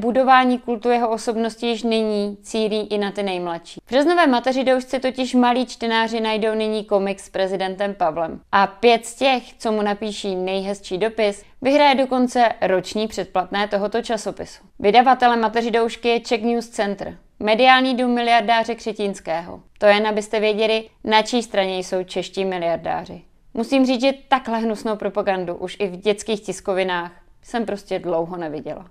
budování kultu jeho osobnosti již nyní cílí i na ty nejmladší. V březnové mateři doušce totiž malí čtenáři najdou nyní komik s prezidentem Pavlem. A pět z těch, co mu napíší nejhezčí dopis, vyhraje dokonce roční předplatné tohoto časopisu. Vydavatelem mateři doušky je Czech News Center, mediální dům miliardáře Křetínského. To jen abyste věděli, na čí straně jsou čeští miliardáři. Musím říct, že takhle hnusnou propagandu už i v dětských tiskovinách jsem prostě dlouho neviděla.